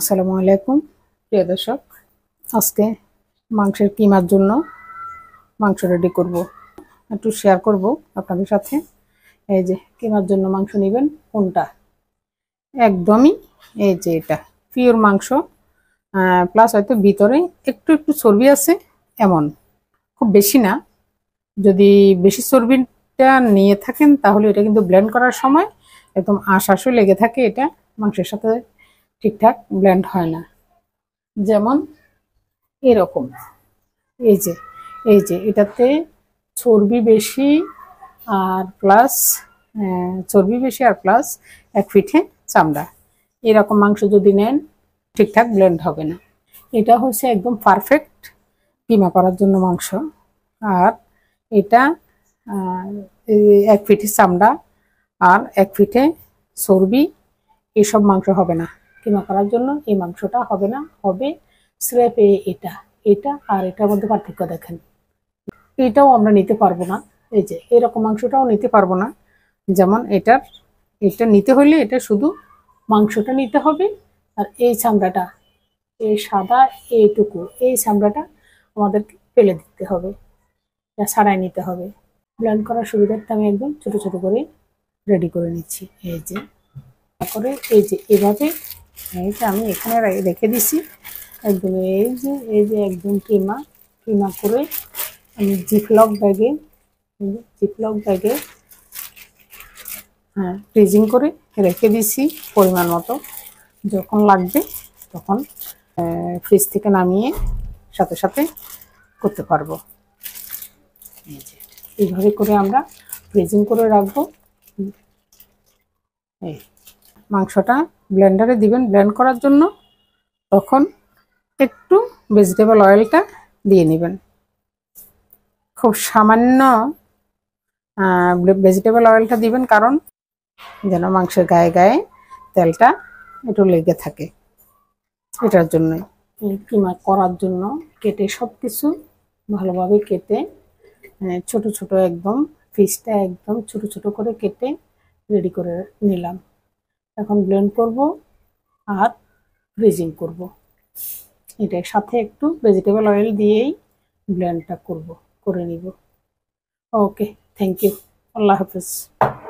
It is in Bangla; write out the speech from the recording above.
আসসালামু আলাইকুম প্রিয় দর্শক আজকে মাংসের কিমার জন্য মাংস রেডি করব একটু শেয়ার করব আপনাদের সাথে এই যে কিমার জন্য মাংস নেবেন কোনটা একদমই এই যে এটা পিওর মাংস প্লাস হয়তো ভিতরে একটু একটু চর্বি আছে এমন খুব বেশি না যদি বেশি চর্বিটা নিয়ে থাকেন তাহলে এটা কিন্তু ব্লেন্ড করার সময় একদম আশ আশু লেগে থাকে এটা মাংসের সাথে ঠিকঠাক ব্ল্যান্ড হয় না যেমন এরকম এই যে এই যে এটাতে চর্বি বেশি আর প্লাস চর্বি বেশি আর প্লাস এক ফিটে চামড়া এরকম মাংস যদি নেন ঠিকঠাক ব্ল্যান্ড হবে না এটা হচ্ছে একদম পারফেক্ট কিমা করার জন্য মাংস আর এটা এক ফিটে চামড়া আর এক ফিটে চর্বি এসব মাংস হবে না কিমা করার জন্য এই মাংসটা হবে না হবে স্ল্যাপে এটা এটা আর এটার মধ্যে পার্থক্য দেখেন এটাও আমরা নিতে পারবো না এই যে এরকম মাংসটাও নিতে পারবো না যেমন এটার এটা নিতে হলে এটা শুধু মাংসটা নিতে হবে আর এই চামড়াটা এই সাদা এইটুকু এই চামড়াটা আমাদেরকে ফেলে দিতে হবে এটা ছাড়াই নিতে হবে ব্লেন্ড করার সুবিধার্থে আমি একদম ছোট ছোট করে রেডি করে নিচ্ছি এই যে তারপরে এই যে এভাবে এই যে আমি এখানে রেখে দিছি একদম এই যে এই যে একদম কিমা কিমা করে আমি জিপলক ব্যাগে জিপলক ব্যাগে হ্যাঁ ফ্রিজিং করে রেখে দিছি পরিমাণ মতো যখন লাগবে তখন ফ্রিজ থেকে নামিয়ে সাথে সাথে করতে পারবো এইভাবে করে আমরা ফ্রিজিং করে রাখবো এই মাংসটা ব্লেন্ডারে দিবেন ব্লেন্ড করার জন্য তখন একটু ভেজিটেবল অয়েলটা দিয়ে নেবেন খুব সামান্য ভেজিটেবল অয়েলটা দিবেন কারণ যেন মাংসের গায়ে গায়ে তেলটা একটু লেগে থাকে এটার জন্যই কিমা করার জন্য কেটে সব কিছু ভালোভাবে কেটে ছোট ছোট একদম ফিসটা একদম ছোট ছোট করে কেটে রেডি করে নিলাম এখন ব্লেন্ড করব আর ফ্রিজিং করব। এটার সাথে একটু ভেজিটেবল অয়েল দিয়েই ব্লেন্ডটা করব করে নিব okay thank you Allah Hafiz